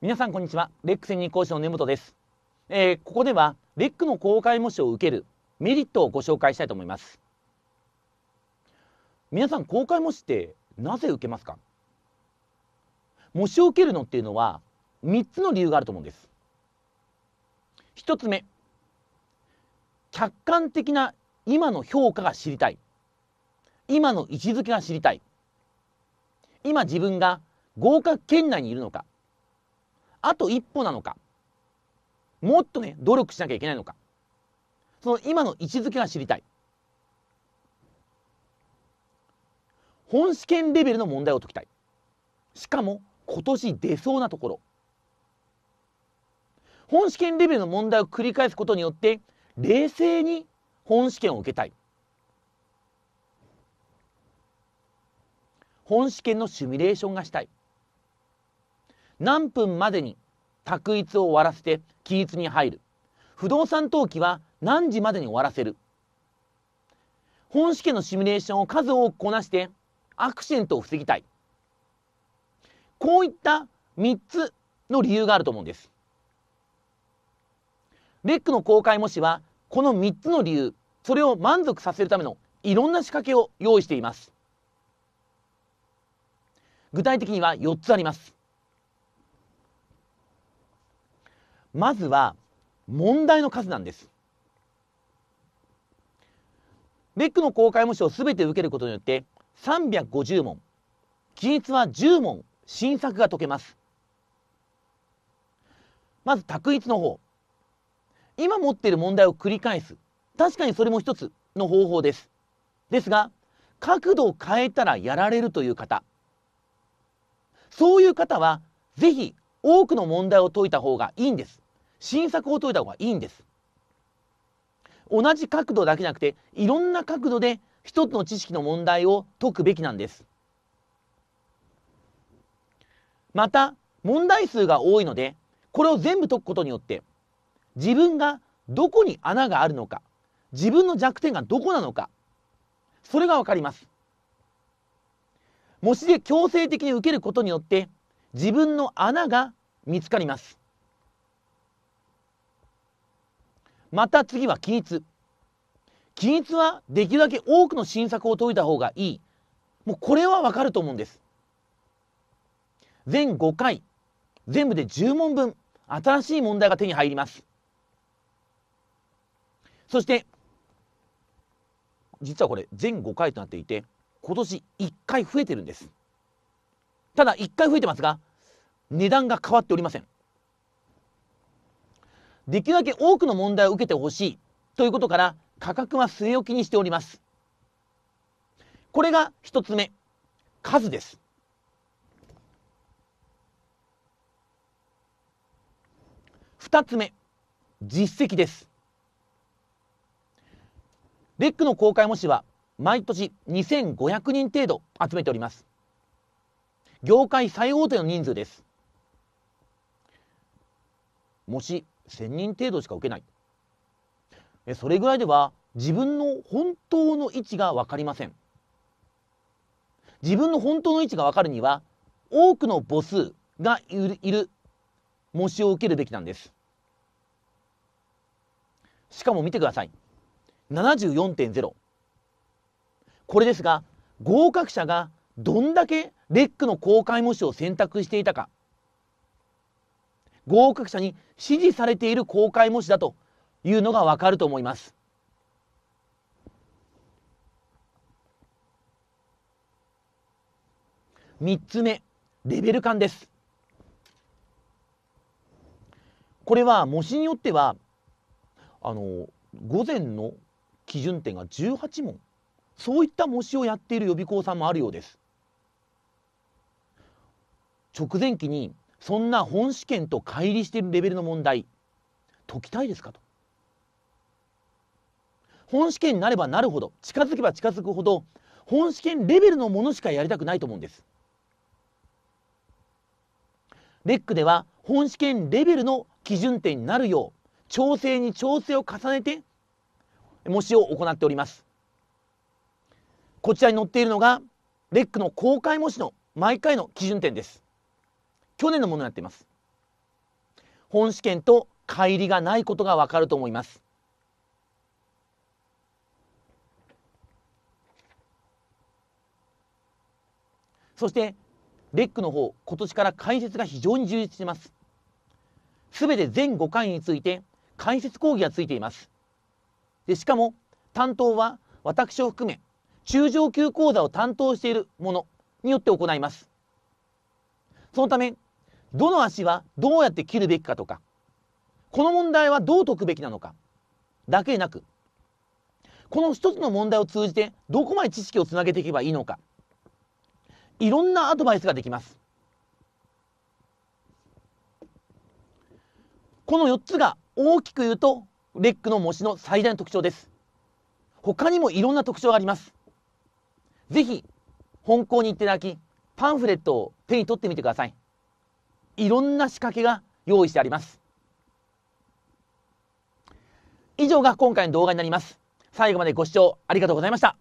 皆さんこんにちは。レック専任講師の根本です、えー、ここでは、レックの公開模試を受けるメリットをご紹介したいと思います。皆さん、公開模試ってなぜ受けますか模試を受けるのっていうのは、3つの理由があると思うんです。1つ目、客観的な今の評価が知りたい。今の位置づけが知りたい。今自分が合格圏内にいるのかあと一歩なのかもっとね努力しなきゃいけないのかその今の位置づけが知りたい本試験レベルの問題を解きたいしかも今年出そうなところ本試験レベルの問題を繰り返すことによって冷静に本試験を受けたい本試験のシミュレーションがしたい何分までに択一を終わらせて期一に入る不動産登記は何時までに終わらせる本試験のシミュレーションを数多くこなしてアクシデントを防ぎたいこういった3つの理由があると思うんですレックの公開模試はこの3つの理由それを満足させるためのいろんな仕掛けを用意しています具体的には4つありますまずは問題の数なんですベックの公開模試を全て受けることによって350問記述は10問新作が解けますまず択一の方今持っている問題を繰り返す確かにそれも一つの方法ですですが角度を変えたらやられるという方そういう方はぜひ多くの問題を解いた方がいいんです新作を解いた方がいいんです同じ角度だけじゃなくていろんな角度で一つの知識の問題を解くべきなんですまた問題数が多いのでこれを全部解くことによって自分がどこに穴があるのか自分の弱点がどこなのかそれがわかります模試で強制的に受けることによって自分の穴が見つかりますまた次は均一均一はできるだけ多くの新作を解いた方がいいもうこれはわかると思うんです全5回全部で10問分新しい問題が手に入りますそして実はこれ全5回となっていて今年1回増えてるんですただ1回増えてますが値段が変わっておりませんできるだけ多くの問題を受けてほしいということから価格は据え置きにしておりますこれが一つ目数です二つ目実績ですレックの公開模試は毎年2500人程度集めております業界最大手の人数です模試1000人程度しか受けないそれぐらいでは自分の本当の位置が分かりません自分の本当の位置が分かるには多くの母数がいる模試を受けるべきなんですしかも見てください74.0これですが合格者がどんだけレックの公開模試を選択していたか合格者に支持されている公開模試だというのがわかると思います。3つ目、レベル感です。これは模試によってはあの午前の基準点が18問そういった模試をやっている予備校さんもあるようです。直前期にそんな本試験と乖離しているレベルの問題解きたいですかと本試験になればなるほど近づけば近づくほど本試験レベルのものしかやりたくないと思うんですレックでは本試験レベルの基準点になるよう調整に調整を重ねて模試を行っておりますこちらに載っているのがレックの公開模試の毎回の基準点です去年のものになっています本試験と乖離がないことがわかると思いますそしてレックの方今年から解説が非常に充実しますすべて全5回について解説講義がついていますでしかも担当は私を含め中上級講座を担当しているものによって行いますそのためどの足はどうやって切るべきかとかこの問題はどう解くべきなのかだけでなくこの一つの問題を通じてどこまで知識をつなげていけばいいのかいろんなアドバイスができますこの4つが大きく言うとレックの模試の最大の特徴です他にもいろんな特徴がありますぜひ本校に行っていただきパンフレットを手に取ってみてくださいいろんな仕掛けが用意してあります。以上が今回の動画になります。最後までご視聴ありがとうございました。